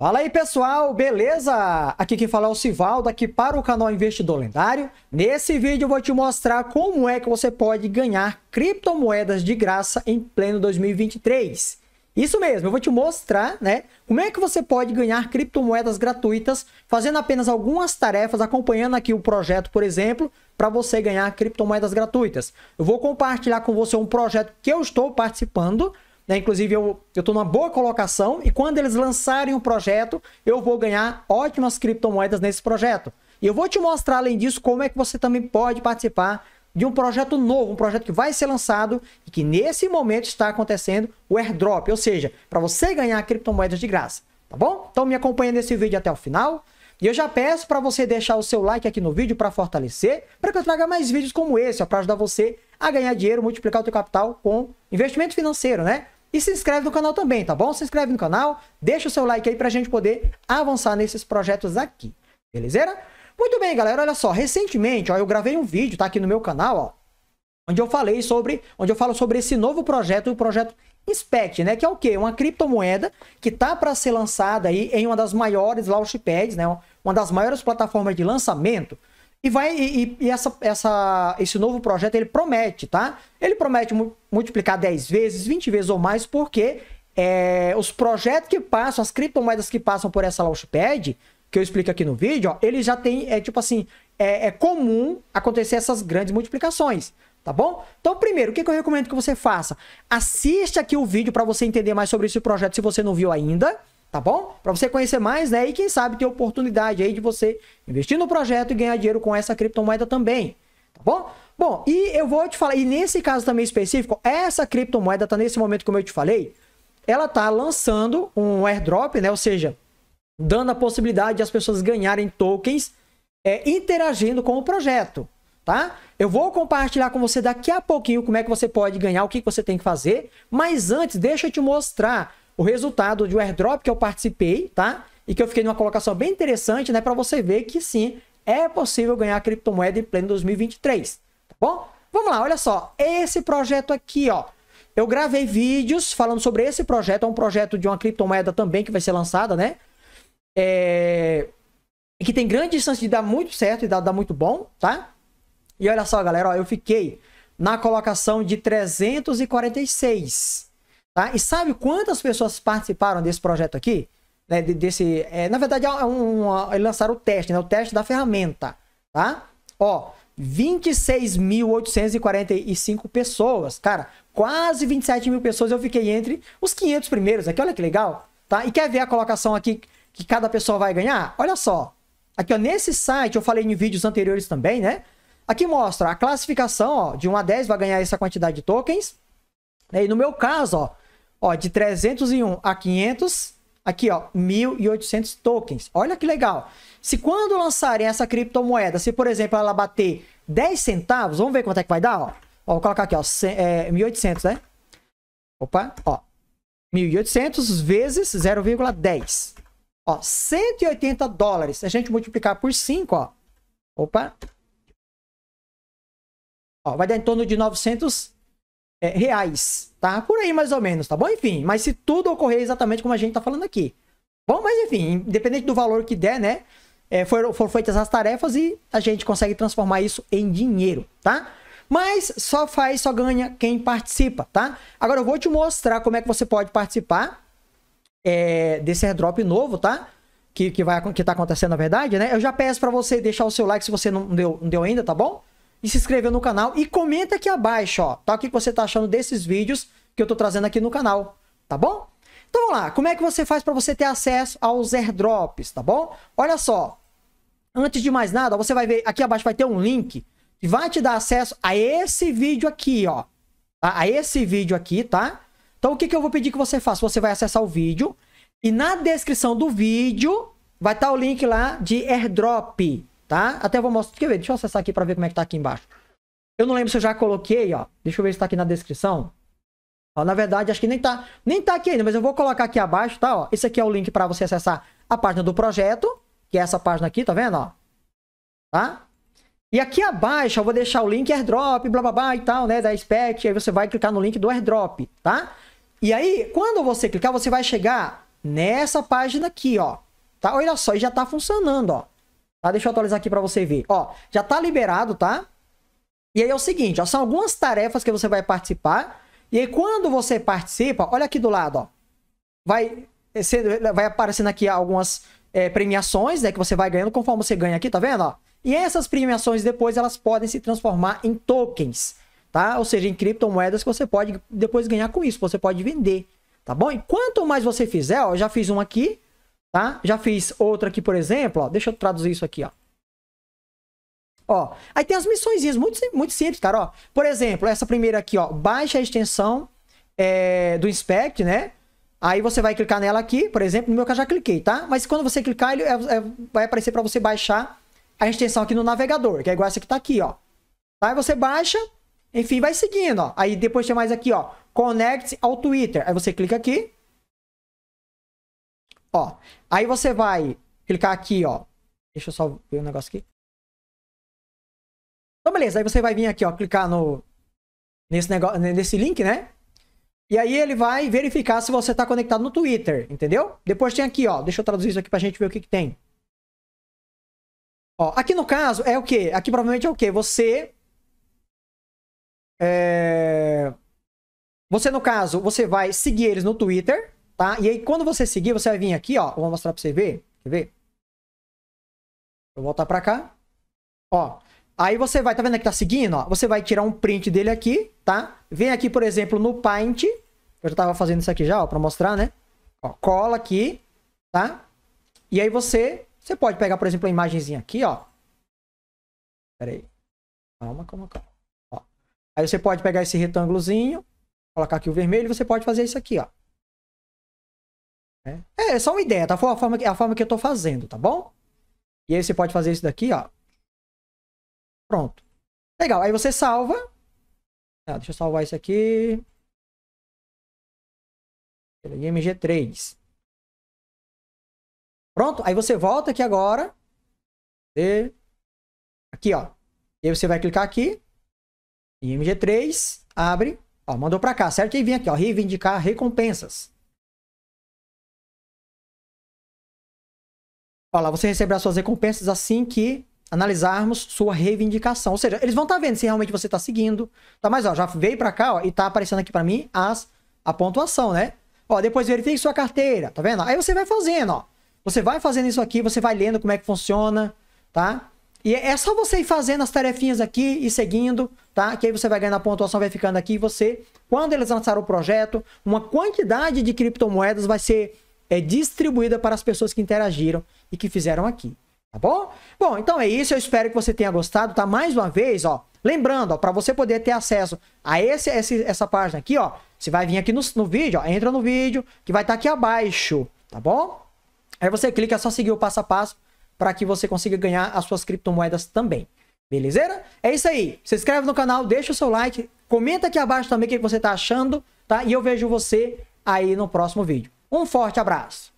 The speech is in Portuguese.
Fala aí pessoal, beleza? Aqui quem fala é o Sivaldo, aqui para o canal Investidor Lendário. Nesse vídeo eu vou te mostrar como é que você pode ganhar criptomoedas de graça em pleno 2023. Isso mesmo, eu vou te mostrar, né, como é que você pode ganhar criptomoedas gratuitas fazendo apenas algumas tarefas, acompanhando aqui o projeto, por exemplo, para você ganhar criptomoedas gratuitas. Eu vou compartilhar com você um projeto que eu estou participando, né? Inclusive, eu estou numa boa colocação e quando eles lançarem o projeto, eu vou ganhar ótimas criptomoedas nesse projeto. E eu vou te mostrar, além disso, como é que você também pode participar de um projeto novo, um projeto que vai ser lançado e que nesse momento está acontecendo o airdrop, ou seja, para você ganhar criptomoedas de graça, tá bom? Então me acompanha nesse vídeo até o final. E eu já peço para você deixar o seu like aqui no vídeo para fortalecer, para que eu traga mais vídeos como esse, para ajudar você a ganhar dinheiro, multiplicar o seu capital com investimento financeiro, né? E se inscreve no canal também, tá bom? Se inscreve no canal, deixa o seu like aí pra gente poder avançar nesses projetos aqui. Beleza? Muito bem, galera, olha só, recentemente, ó, eu gravei um vídeo, tá aqui no meu canal, ó, onde eu falei sobre, onde eu falo sobre esse novo projeto, o projeto Inspect, né, que é o quê? Uma criptomoeda que tá para ser lançada aí em uma das maiores launchpads, né, uma das maiores plataformas de lançamento e vai e, e, essa, essa, esse novo projeto ele promete, tá? Ele promete mu multiplicar 10 vezes, 20 vezes ou mais, porque é, os projetos que passam, as criptomoedas que passam por essa Launchpad, que eu explico aqui no vídeo, ó, ele já tem, é tipo assim, é, é comum acontecer essas grandes multiplicações tá bom? Então, primeiro, o que, eu recomendo que você faça? Assista aqui o vídeo para você entender mais sobre esse projeto se você não viu ainda tá bom? Para você conhecer mais, né? E quem sabe ter oportunidade aí de você investir no projeto e ganhar dinheiro com essa criptomoeda também, tá bom? Bom, e eu vou te falar, e nesse caso também específico, essa criptomoeda tá nesse momento como eu te falei, ela tá lançando um airdrop, né? Ou seja, dando a possibilidade de as pessoas ganharem tokens é, interagindo com o projeto, tá? Eu vou compartilhar com você daqui a pouquinho como é que você pode ganhar, o que você tem que fazer, mas antes deixa eu te mostrar o resultado de um airdrop que eu participei, tá? E que eu fiquei numa colocação bem interessante, né? Para você ver que sim, é possível ganhar criptomoeda em pleno 2023, tá bom? Vamos lá, olha só, esse projeto aqui, ó. Eu gravei vídeos falando sobre esse projeto, é um projeto de uma criptomoeda também que vai ser lançada, né? É... que tem grande chance de dar muito certo e dar, dar muito bom, tá? E olha só, galera, ó, eu fiquei na colocação de 346, Tá? E sabe quantas pessoas participaram desse projeto aqui? Né, desse, é, na verdade, é um, um, eles lançaram o teste, né, o teste da ferramenta. Tá? Ó, 26.845 pessoas. Cara, quase 27 mil pessoas eu fiquei entre os 500 primeiros aqui. Olha que legal. Tá? E quer ver a colocação aqui que cada pessoa vai ganhar? Olha só. Aqui, ó, nesse site, eu falei em vídeos anteriores também, né? Aqui mostra a classificação, ó, de 1 a 10 vai ganhar essa quantidade de tokens. Né? E no meu caso, ó, Ó, de 301 a 500, aqui ó, 1.800 tokens. Olha que legal. Se quando lançarem essa criptomoeda, se por exemplo ela bater 10 centavos, vamos ver quanto é que vai dar, ó. ó vou colocar aqui, ó, 100, é, 1.800, né? Opa, ó. 1.800 vezes 0,10. Ó, 180 dólares. Se a gente multiplicar por 5, ó. Opa. Ó, vai dar em torno de 900 é, reais, tá? Por aí mais ou menos, tá bom? Enfim, mas se tudo ocorrer exatamente como a gente tá falando aqui. Bom, mas enfim, independente do valor que der, né? É, foram, foram feitas as tarefas e a gente consegue transformar isso em dinheiro, tá? Mas só faz, só ganha quem participa, tá? Agora eu vou te mostrar como é que você pode participar é, desse airdrop novo, tá? Que, que, vai, que tá acontecendo na verdade, né? Eu já peço para você deixar o seu like se você não deu, não deu ainda, tá bom? e se inscrever no canal e comenta aqui abaixo, ó, tá? O que você tá achando desses vídeos que eu tô trazendo aqui no canal, tá bom? Então vamos lá, como é que você faz para você ter acesso aos airdrops, tá bom? Olha só, antes de mais nada, você vai ver aqui abaixo vai ter um link que vai te dar acesso a esse vídeo aqui, ó. A, esse vídeo aqui, tá? Então o que, que eu vou pedir que você faça? Você vai acessar o vídeo e na descrição do vídeo vai estar tá o link lá de airdrop, tá? Até vou mostrar, quer ver? Deixa eu acessar aqui para ver como é que tá aqui embaixo. Eu não lembro se eu já coloquei, ó. Deixa eu ver se tá aqui na descrição. Ó, na verdade, acho que nem tá, nem tá aqui ainda, mas eu vou colocar aqui abaixo, tá? Ó, esse aqui é o link para você acessar a página do projeto, que é essa página aqui, tá vendo, ó? Tá? E aqui abaixo eu vou deixar o link airdrop, blá blá blá e tal, né? Da spec. Aí você vai clicar no link do airdrop, tá? E aí, quando você clicar, você vai chegar nessa página aqui, ó. Tá? Olha só, e já tá funcionando, ó. Tá? Deixa eu atualizar aqui para você ver. Ó, já tá liberado, tá? E aí é o seguinte, ó, são algumas tarefas que você vai participar. E aí quando você participa, olha aqui do lado, ó. Vai, eh, vai aparecendo aqui algumas é, premiações, né? Que você vai ganhando conforme você ganha aqui, tá vendo? Ó? E essas premiações depois elas podem se transformar em tokens, tá? Ou seja, em criptomoedas que você pode depois ganhar com isso, você pode vender, tá bom? E quanto mais você fizer, ó, eu já fiz um aqui, Tá? Já fiz outra aqui, por exemplo. Ó, deixa eu traduzir isso aqui, ó. Ó, aí tem as missõezinhas muito, muito simples, cara. Ó, por exemplo, essa primeira aqui, ó, baixa a extensão é, do inspect, né? Aí você vai clicar nela aqui, por exemplo, no meu caso já cliquei, tá? Mas quando você clicar, ele é, é, vai aparecer para você baixar a extensão aqui no navegador, que é igual essa que tá aqui, ó. Aí você baixa, enfim, vai seguindo, ó. Aí depois tem mais aqui, ó, connect ao Twitter. Aí você clica aqui, Ó, aí você vai clicar aqui, ó. Deixa eu só ver o um negócio aqui. Então, beleza. Aí você vai vir aqui, ó, clicar no... Nesse, negócio, nesse link, né? E aí ele vai verificar se você está conectado no Twitter, entendeu? Depois tem aqui, ó. Deixa eu traduzir isso aqui pra gente ver o que, que tem. Ó, aqui no caso é o quê? Aqui provavelmente é o quê? Você... É... Você, no caso, você vai seguir eles no Twitter, Tá? E aí, quando você seguir, você vai vir aqui, ó. Vou mostrar pra você ver. Quer ver? Vou voltar pra cá. Ó. Aí você vai, tá vendo que tá seguindo, ó? Você vai tirar um print dele aqui, tá? Vem aqui, por exemplo, no Paint. Eu já tava fazendo isso aqui já, ó, pra mostrar, né? Ó, cola aqui, tá? E aí você, você pode pegar, por exemplo, a imagenzinha aqui, ó. Pera aí. Calma, calma, calma. Ó. Aí você pode pegar esse retângulozinho, colocar aqui o vermelho e você pode fazer isso aqui, ó. É, É, só uma ideia, tá? Foi a forma, que, a forma que eu tô fazendo, tá bom? E aí você pode fazer isso daqui, ó. Pronto. Legal, aí você salva. Ah, deixa eu salvar isso aqui. MG3. Pronto, aí você volta aqui agora. E... Aqui, ó. E aí você vai clicar aqui. img MG3, abre. Ó, mandou pra cá, certo? E vem aqui, ó. Reivindicar recompensas. Olha lá, você receberá suas recompensas assim que analisarmos sua reivindicação. Ou seja, eles vão estar tá vendo se realmente você está seguindo. Tá, mas ó, já veio para cá ó, e está aparecendo aqui para mim as, a pontuação, né? Ó, depois verifique sua carteira, tá vendo? Aí você vai fazendo, ó. Você vai fazendo isso aqui, você vai lendo como é que funciona, tá? E é só você ir fazendo as tarefinhas aqui e seguindo, tá? Que aí você vai ganhando a pontuação, vai ficando aqui. E você, quando eles lançaram o projeto, uma quantidade de criptomoedas vai ser é distribuída para as pessoas que interagiram e que fizeram aqui. Tá bom? Bom, então é isso. Eu espero que você tenha gostado, tá? Mais uma vez, ó. Lembrando, ó, para você poder ter acesso a esse, esse, essa página aqui, ó. Você vai vir aqui no, no vídeo, ó. Entra no vídeo, que vai estar tá aqui abaixo, tá bom? Aí você clica, é só seguir o passo a passo para que você consiga ganhar as suas criptomoedas também. Beleza? É isso aí. Se inscreve no canal, deixa o seu like, comenta aqui abaixo também o que você está achando, tá? E eu vejo você aí no próximo vídeo. Um forte abraço.